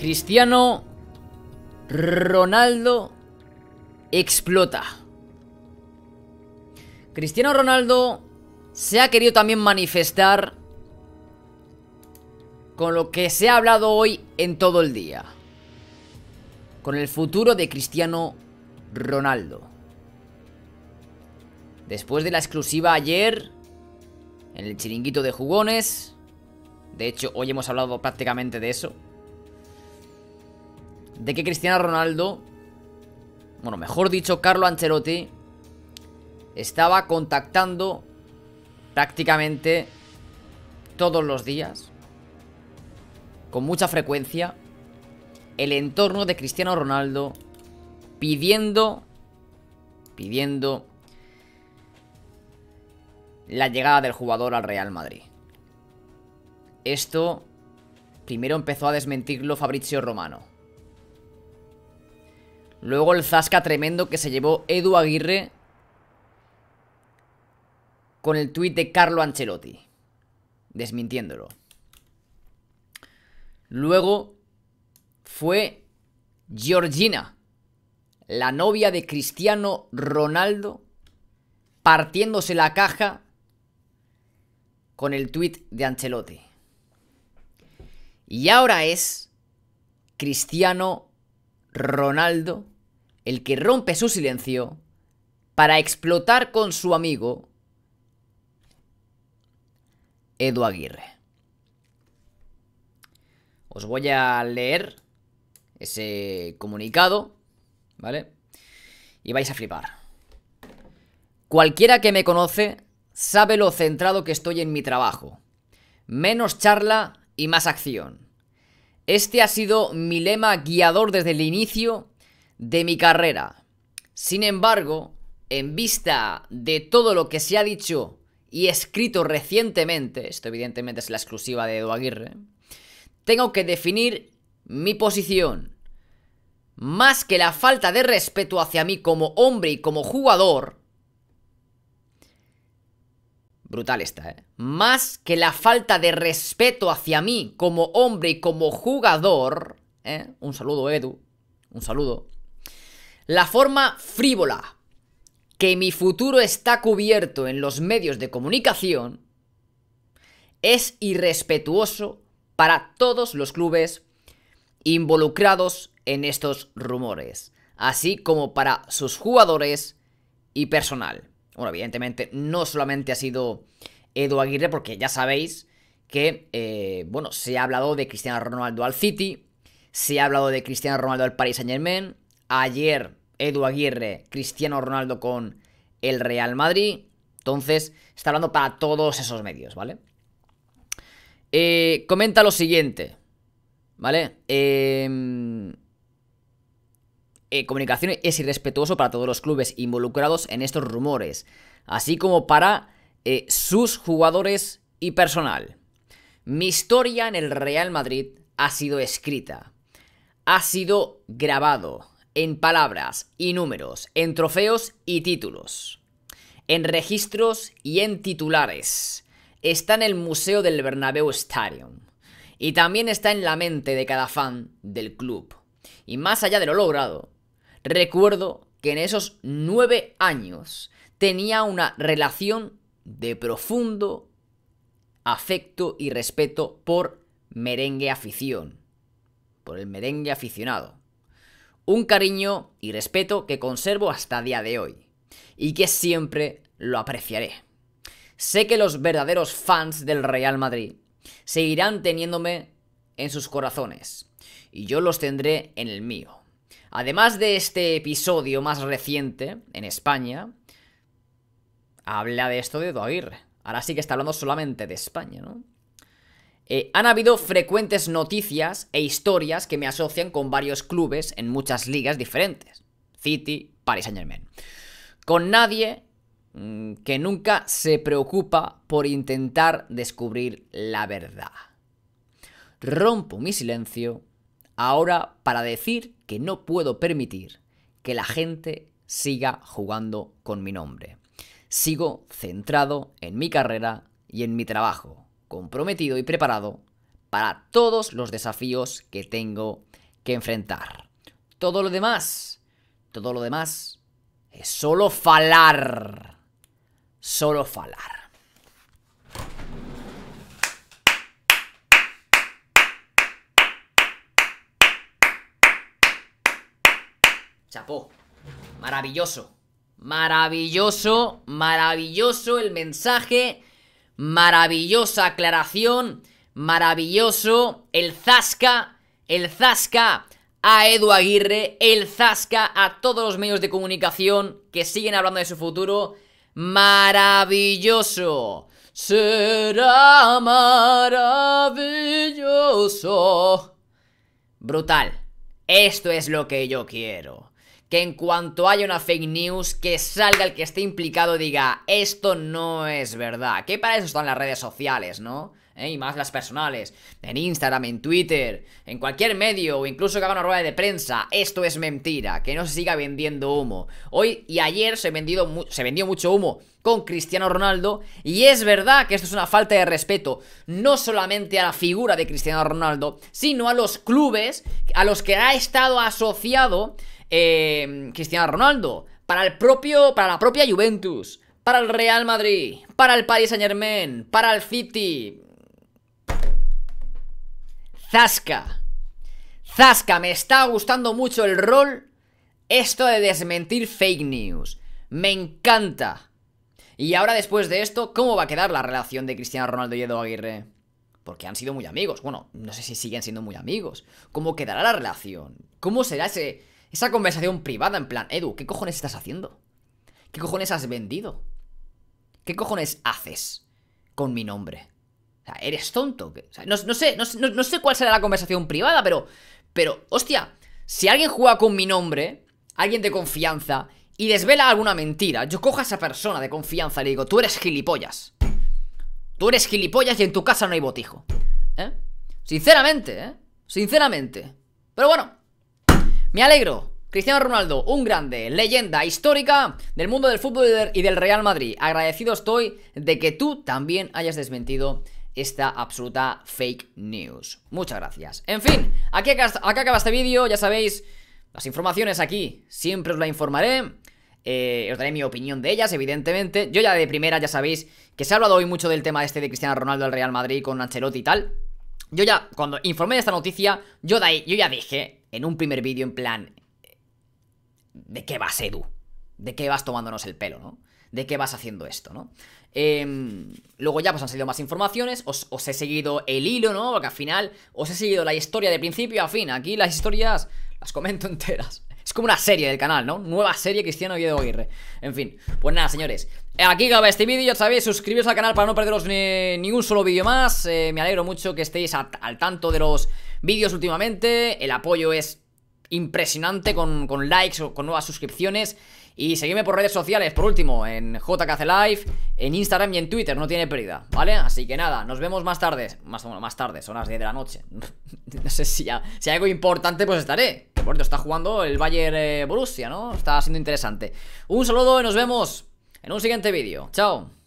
Cristiano Ronaldo explota. Cristiano Ronaldo se ha querido también manifestar con lo que se ha hablado hoy en todo el día. Con el futuro de Cristiano Ronaldo. Después de la exclusiva ayer en el chiringuito de jugones. De hecho, hoy hemos hablado prácticamente de eso de que Cristiano Ronaldo, bueno, mejor dicho, Carlo Ancelotti, estaba contactando prácticamente todos los días, con mucha frecuencia, el entorno de Cristiano Ronaldo pidiendo, pidiendo la llegada del jugador al Real Madrid. Esto primero empezó a desmentirlo Fabrizio Romano. Luego el zasca tremendo que se llevó Edu Aguirre con el tuit de Carlo Ancelotti, desmintiéndolo. Luego fue Georgina, la novia de Cristiano Ronaldo, partiéndose la caja con el tuit de Ancelotti. Y ahora es Cristiano Ronaldo el que rompe su silencio para explotar con su amigo Edu Aguirre. Os voy a leer ese comunicado, ¿vale? Y vais a flipar. Cualquiera que me conoce sabe lo centrado que estoy en mi trabajo. Menos charla y más acción. Este ha sido mi lema guiador desde el inicio de mi carrera. Sin embargo, en vista de todo lo que se ha dicho y escrito recientemente, esto evidentemente es la exclusiva de Edu Aguirre, tengo que definir mi posición. Más que la falta de respeto hacia mí como hombre y como jugador, Brutal esta, ¿eh? Más que la falta de respeto hacia mí como hombre y como jugador. ¿eh? Un saludo, Edu. Un saludo. La forma frívola que mi futuro está cubierto en los medios de comunicación es irrespetuoso para todos los clubes involucrados en estos rumores, así como para sus jugadores y personal. Bueno, evidentemente no solamente ha sido Edu Aguirre, porque ya sabéis que, eh, bueno, se ha hablado de Cristiano Ronaldo al City, se ha hablado de Cristiano Ronaldo al Paris Saint Germain, ayer Edu Aguirre, Cristiano Ronaldo con el Real Madrid. Entonces, está hablando para todos esos medios, ¿vale? Eh, comenta lo siguiente, ¿vale? Em, eh, comunicación es irrespetuoso para todos los clubes involucrados en estos rumores, así como para eh, sus jugadores y personal. Mi historia en el Real Madrid ha sido escrita, ha sido grabado, en palabras y números, en trofeos y títulos, en registros y en titulares. Está en el Museo del Bernabéu Stadium y también está en la mente de cada fan del club. Y más allá de lo logrado, recuerdo que en esos nueve años tenía una relación de profundo afecto y respeto por merengue afición, por el merengue aficionado. Un cariño y respeto que conservo hasta día de hoy y que siempre lo apreciaré. Sé que los verdaderos fans del Real Madrid seguirán teniéndome en sus corazones y yo los tendré en el mío. Además de este episodio más reciente en España, habla de esto de Aguirre. Ahora sí que está hablando solamente de España, ¿no? Eh, han habido frecuentes noticias e historias que me asocian con varios clubes en muchas ligas diferentes. City, Paris Saint Germain. Con nadie mm, que nunca se preocupa por intentar descubrir la verdad. Rompo mi silencio ahora para decir que no puedo permitir que la gente siga jugando con mi nombre. Sigo centrado en mi carrera y en mi trabajo comprometido y preparado para todos los desafíos que tengo que enfrentar. Todo lo demás, todo lo demás es solo falar. Solo falar. Chapó. Maravilloso. Maravilloso, maravilloso el mensaje maravillosa aclaración, maravilloso, el Zasca, el Zasca a Edu Aguirre, el Zasca a todos los medios de comunicación que siguen hablando de su futuro, maravilloso. Será maravilloso. Brutal. Esto es lo que yo quiero que en cuanto haya una fake news, que salga el que esté implicado diga, esto no es verdad. Que para eso están las redes sociales, ¿no? Eh, y más las personales. En Instagram, en Twitter, en cualquier medio, o incluso que haga una rueda de prensa. Esto es mentira, que no se siga vendiendo humo. Hoy y ayer se vendió mucho humo con Cristiano Ronaldo. Y es verdad que esto es una falta de respeto, no solamente a la figura de Cristiano Ronaldo, sino a los clubes a los que ha estado asociado Em, Cristiano Ronaldo, para el propio, para la propia Juventus, para el Real Madrid, para el Paris Saint Germain, para el City. Zasca. Zasca, me está gustando mucho el rol. Esto de desmentir fake news. Me encanta. Y ahora después de esto, ¿cómo va a quedar la relación de Cristiano Ronaldo y Edo Aguirre? Porque han sido muy amigos. Bueno, no sé si siguen siendo muy amigos. ¿Cómo quedará la relación? ¿Cómo será ese, esa conversación privada, en plan, Edu, ¿qué cojones estás haciendo? ¿Qué cojones has vendido? ¿Qué cojones haces con mi nombre? O sea, eres tonto. no, sé, no, no, sé cuál será la conversación privada, pero. Pero, hostia, si alguien juega con mi nombre, alguien de confianza, y desvela alguna mentira, yo cojo a esa persona de confianza y le digo, tú eres gilipollas. Tú eres gilipollas y en tu casa no hay botijo. ¿Eh? Sinceramente, ¿eh? Sinceramente. Pero bueno, me alegro. Cristiano Ronaldo, un grande, leyenda histórica del mundo del fútbol y del Real Madrid. Agradecido estoy de que tú también hayas desmentido esta absoluta fake news. Muchas gracias. En fin, aquí, acá acaba este vídeo, ya sabéis, las informaciones aquí siempre os la informaré. Eh, os daré mi opinión de ellas, evidentemente. Yo ya de primera, ya sabéis, que se ha hablado hoy mucho del tema este de Cristiano Ronaldo al Real Madrid con Ancelotti y tal. Yo ya, cuando informé de esta noticia, yo, de ahí, yo ya dije en un primer vídeo en plan... ¿De qué vas, Edu? ¿De qué vas tomándonos el pelo, no? ¿De qué vas haciendo esto, no? Em, luego ya pues han salido más informaciones, os, he seguido el hilo, ¿no? Porque al final os he seguido la historia de principio a fin. Aquí las historias las comento enteras. Es como una serie del canal, ¿no? Nueva serie Cristiano Guido Aguirre. En fin, pues nada, señores. Aquí acaba este vídeo, ya sabéis, suscribiros al canal para no perderos ni, un solo vídeo más. Eh, me alegro mucho que estéis al tanto de los vídeos últimamente, el apoyo es impresionante con, likes o con nuevas suscripciones. Y seguidme por redes sociales, por último, en JKC Live, en Instagram y en Twitter, no tiene pérdida, ¿vale? Así que nada, nos vemos más tarde. Más, más tarde, son las 10 de la noche. no sé si, si hay algo importante, pues estaré. por está jugando el Bayern eh, Borussia, ¿no? Está siendo interesante. Un saludo y nos vemos en un siguiente vídeo. Chao.